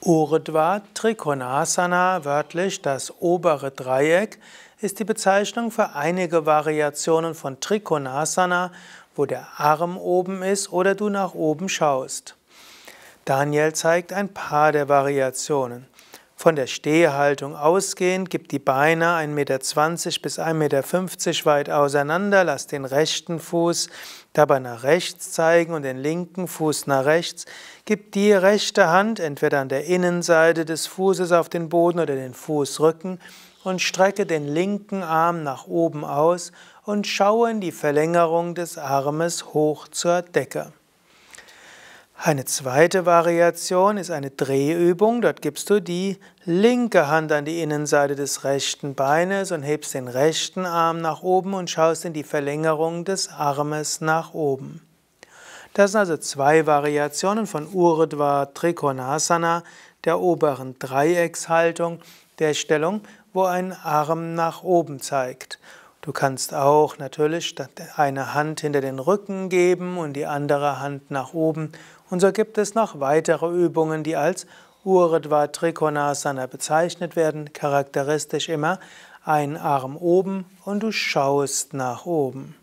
Urdhva Trikonasana, wörtlich das obere Dreieck, ist die Bezeichnung für einige Variationen von Trikonasana, wo der Arm oben ist oder du nach oben schaust. Daniel zeigt ein paar der Variationen. Von der Stehhaltung ausgehend, gib die Beine 1,20 Meter bis 1,50 Meter weit auseinander, lass den rechten Fuß dabei nach rechts zeigen und den linken Fuß nach rechts. Gib die rechte Hand entweder an der Innenseite des Fußes auf den Boden oder den Fußrücken und strecke den linken Arm nach oben aus und schaue in die Verlängerung des Armes hoch zur Decke. Eine zweite Variation ist eine Drehübung. Dort gibst du die linke Hand an die Innenseite des rechten Beines und hebst den rechten Arm nach oben und schaust in die Verlängerung des Armes nach oben. Das sind also zwei Variationen von Urdhva Trikonasana, der oberen Dreieckshaltung, der Stellung, wo ein Arm nach oben zeigt. Du kannst auch natürlich eine Hand hinter den Rücken geben und die andere Hand nach oben. Und so gibt es noch weitere Übungen, die als Uradva Trikonasana bezeichnet werden, charakteristisch immer ein Arm oben und du schaust nach oben.